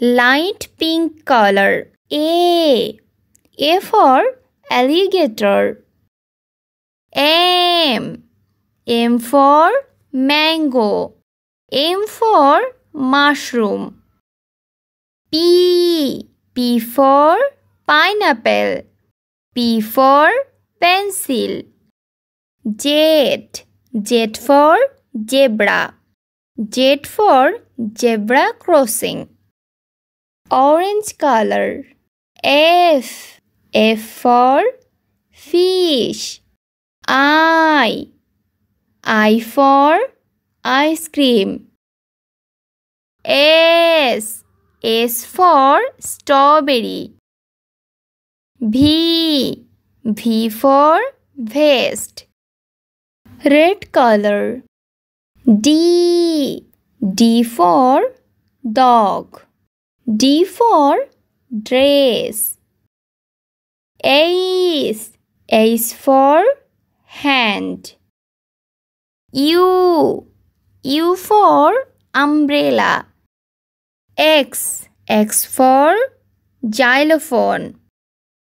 light pink color. A. A for alligator. M. M for mango. M for mushroom. P. P for pineapple. P for pencil. J. J for zebra. J for zebra crossing orange color. F, F for fish. I, I for ice cream. S, S for strawberry. V, V for vest. Red color. D, D for dog. D for dress. A is, A is for hand. U, U for umbrella. X, X for xylophone.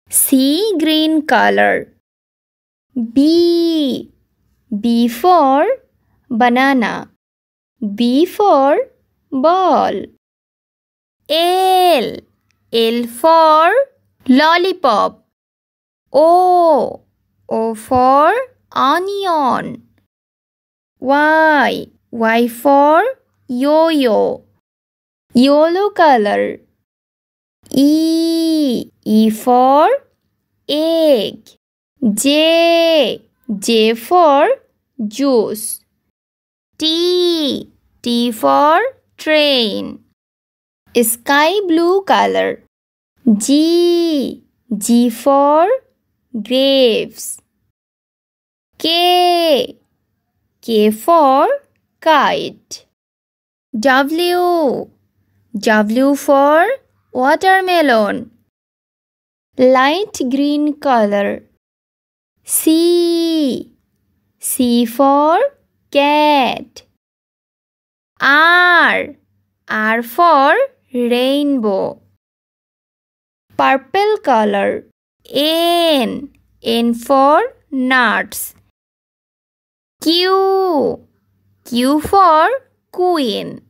C green color. B, B for banana. B for ball. L. L for lollipop. O. O for onion. Y. Y for yo-yo. Yellow color. E. E for egg. J. J for juice. T. T for train. Sky blue color. G. G for grapes. K. K for kite. W. W for watermelon. Light green color. C. C for cat. R. R for rainbow purple color N N for nuts Q Q for queen